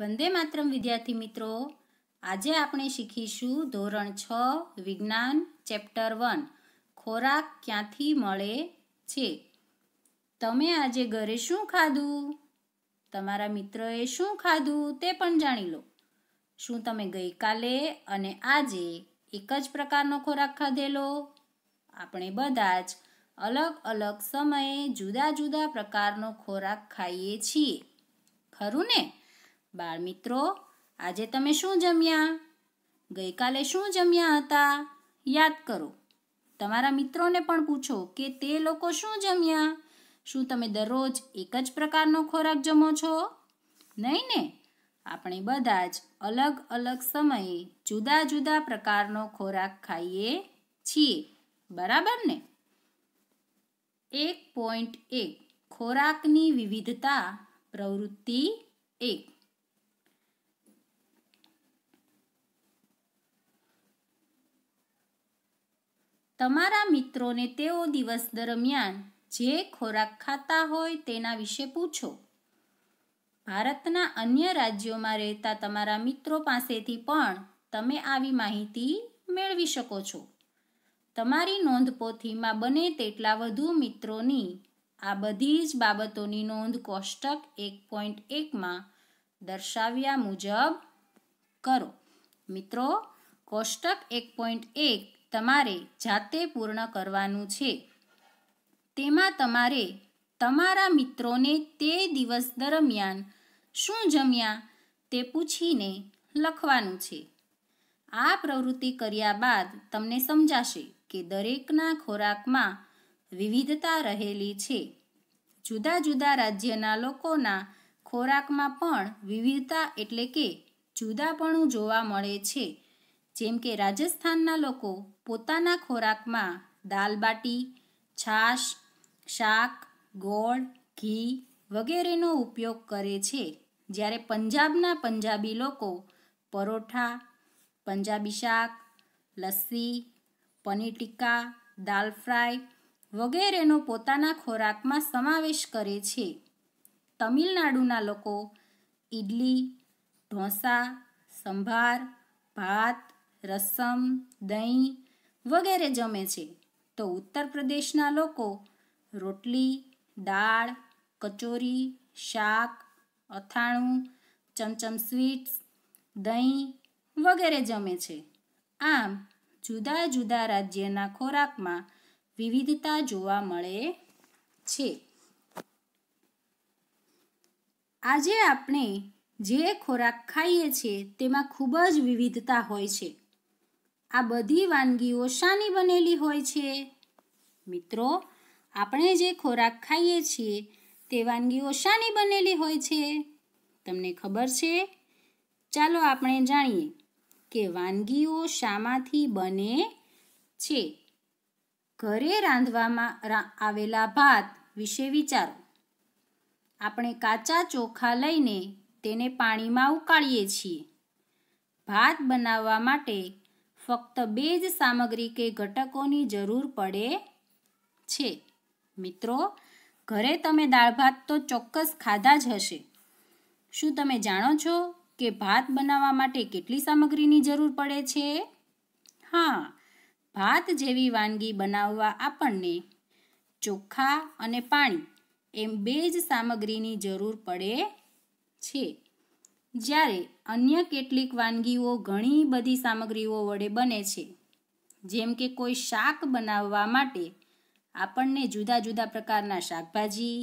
વંદે માતરમ વિદ્યાર્થી મિત્રો આજે આપણે શીખીશું ધોરણ છ વિજ્ઞાન ચેપ્ટર વન ખોરાક ક્યાંથી મળે છે તમે આજે ઘરે શું ખાધું તમારા મિત્રએ શું ખાધું તે પણ જાણી લો શું તમે ગઈકાલે અને આજે એક જ પ્રકારનો ખોરાક ખાધેલો આપણે બધા જ અલગ અલગ સમયે જુદા જુદા પ્રકારનો ખોરાક ખાઈએ છીએ ખરું ને બાળ મિત્રો આજે તમે શું જમ્યા ગઈકાલે શું જમ્યા હતા યાદ કરો તમારા મિત્રોને પણ પૂછો કે તે લોકો શું જમ્યા શું તમે દરરોજ એક જ પ્રકારનો ખોરાક જમો છો નહીં ને આપણે બધા જ અલગ અલગ સમયે જુદા જુદા પ્રકારનો ખોરાક ખાઈએ છીએ બરાબર ને એક પોઈન્ટ એક ખોરાકની વિવિધતા પ્રવૃત્તિ એક તમારા મિત્રોને તેઓ દિવસ દરમિયાન જે ખોરાક ખાતા હોય તેના વિશે પૂછો ભારતના અન્ય રાજ્યોમાં રહેતા તમારા મિત્રો પાસેથી પણ તમે આવી માહિતી મેળવી શકો છો તમારી નોંધપોથીમાં બને તેટલા વધુ મિત્રોની આ બધી જ બાબતોની નોંધ કોષ્ટક એક પોઈન્ટ એકમાં દર્શાવ્યા મુજબ કરો મિત્રો કોષ્ટક એક પોઈન્ટ એક તમારે જાતે પૂર્ણ કરવાનું છે તેમાં તમારે તમારા મિત્રોને તે દિવસ દરમિયાન શું જમ્યા તે પૂછીને લખવાનું છે આ પ્રવૃત્તિ કર્યા બાદ તમને સમજાશે કે દરેકના ખોરાકમાં વિવિધતા રહેલી છે જુદા જુદા રાજ્યના લોકોના ખોરાકમાં પણ વિવિધતા એટલે કે જુદાપણું જોવા મળે છે જેમ કે રાજસ્થાનના લોકો પોતાના ખોરાકમાં દાલબાટી છાશ શાક ગોળ ઘી વગેરેનો ઉપયોગ કરે છે જ્યારે પંજાબના પંજાબી લોકો પરોઠા પંજાબી શાક લસ્સી પનીર ટીકા દાલ ફ્રાય વગેરેનો પોતાના ખોરાકમાં સમાવેશ કરે છે તમિલનાડુના લોકો ઇડલી ઢોસા સંભાર ભાત રસમ દહીં વગેરે જમે છે તો ઉત્તર પ્રદેશના લોકો રોટલી દાળ કચોરી શાક અથાણું ચમચમ સ્વીટ્સ દહીં વગેરે જમે છે આમ જુદા જુદા રાજ્યના ખોરાકમાં વિવિધતા જોવા મળે છે આજે આપણે જે ખોરાક ખાઈએ છીએ તેમાં ખૂબ જ વિવિધતા હોય છે આ બધી વાનગીઓ શાની બનેલી હોય છે મિત્રો આપણે જે ખોરાક ખાઈએ છીએ તે વાનગીઓ શાની બનેલી હોય છે તમને ખબર છે ચાલો આપણે જાણીએ કે વાનગીઓ શામાંથી બને છે ઘરે રાંધવામાં આવેલા ભાત વિશે વિચારો આપણે કાચા ચોખા લઈને તેને પાણીમાં ઉકાળીએ છીએ ભાત બનાવવા માટે ફક્ત બે જ સામગ્રી કે ઘટકોની જરૂર પડે છે મિત્રો ઘરે તમે દાળ ભાત તો ચોક્કસ ખાધા જ હશે શું તમે જાણો છો કે ભાત બનાવવા માટે કેટલી સામગ્રીની જરૂર પડે છે હા ભાત જેવી વાનગી બનાવવા આપણને ચોખા અને પાણી એમ બે જ સામગ્રીની જરૂર પડે છે જ્યારે અન્ય કેટલીક વાનગીઓ ઘણી બધી સામગ્રીઓ વડે બને છે જેમ કે કોઈ શાક બનાવવા માટે આપણને જુદા જુદા પ્રકારના શાકભાજી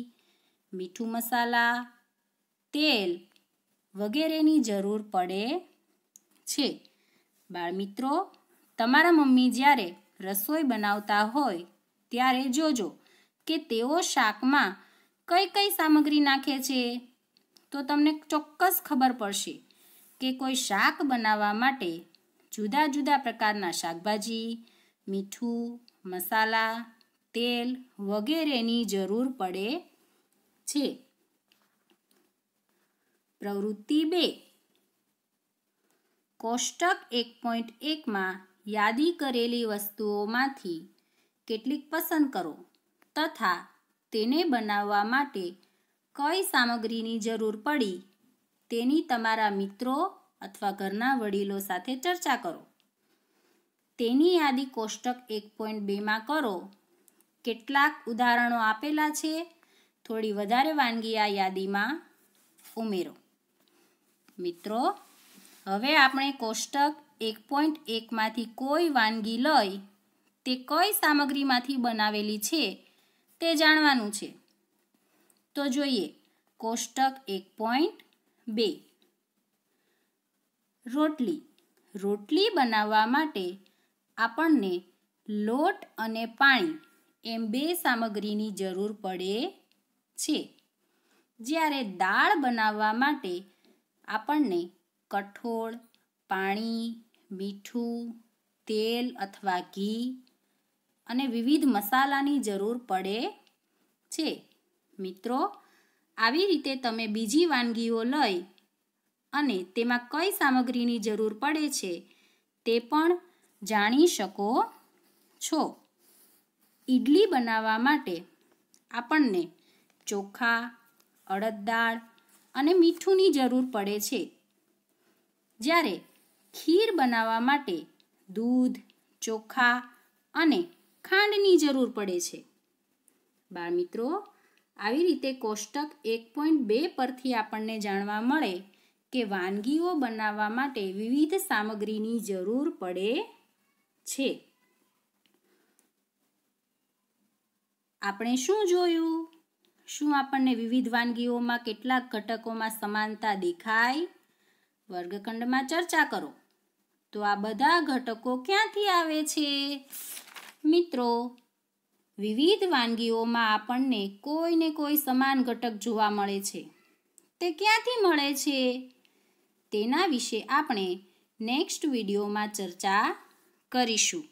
મીઠું મસાલા તેલ વગેરેની જરૂર પડે છે બાળમિત્રો તમારા મમ્મી જ્યારે રસોઈ બનાવતા હોય ત્યારે જોજો કે તેઓ શાકમાં કઈ કઈ સામગ્રી નાખે છે તો તમને ચોક્કસ ખબર પડશે કે કોઈ શાક બનાવવા માટે જુદા જુદા પ્રકારના શાકભાજી મીઠું મસાલા તેલ વગેરેની જરૂર પડે છે પ્રવૃત્તિ બે કોષ્ટક એક પોઈન્ટ એકમાં યાદી કરેલી વસ્તુઓમાંથી કેટલીક પસંદ કરો તથા તેને બનાવવા માટે કઈ સામગ્રીની જરૂર પડી તેની તમારા મિત્રો અથવા ઘરના વડીલો સાથે ચર્ચા કરો તેની યાદી કોષ્ટક એક પોઈન્ટ બેમાં કરો કેટલાક ઉદાહરણો આપેલા છે થોડી વધારે વાનગી આ યાદીમાં ઉમેરો મિત્રો હવે આપણે કોષ્ટક એક પોઈન્ટ એકમાંથી કોઈ વાનગી લઈ તે કઈ સામગ્રીમાંથી બનાવેલી છે તે જાણવાનું છે તો જોઈએ કોષ્ટક એક પોઈન્ટ બે રોટલી રોટલી બનાવવા માટે આપણને લોટ અને પાણી એમ બે સામગ્રીની જરૂર પડે છે જ્યારે દાળ બનાવવા માટે આપણને કઠોળ પાણી મીઠું તેલ અથવા ઘી અને વિવિધ મસાલાની જરૂર પડે છે મિત્રો આવી રીતે તમે બીજી વાનગીઓ લઈ અને તેમાં કઈ સામગ્રીની જરૂર પડે છે તે પણ જાણી શકો છો ઈડલી બનાવવા માટે આપણને ચોખા અડદ દાળ અને મીઠુંની જરૂર પડે છે જ્યારે ખીર બનાવવા માટે દૂધ ચોખા અને ખાંડની જરૂર પડે છે બાળમિત્રો મિત્રો આવી રીતે કોષ્ટક એક પોઈન્ટ બે પરથી આપણને જાણવા મળે કે વાનગીઓ બનાવવા માટે વિવિધ સામગ્રીની જરૂર પડે છે આપણે શું જોયું શું આપણને વિવિધ વાનગીઓમાં કેટલાક ઘટકોમાં સમાનતા દેખાય વર્ગખંડમાં ચર્ચા કરો તો આ બધા ઘટકો ક્યાંથી આવે છે મિત્રો વિવિધ વાનગીઓમાં આપણને કોઈ ને કોઈ સમાન ઘટક જોવા મળે છે તે ક્યાંથી મળે છે તેના વિશે આપણે નેક્સ્ટ વિડીયોમાં ચર્ચા કરીશું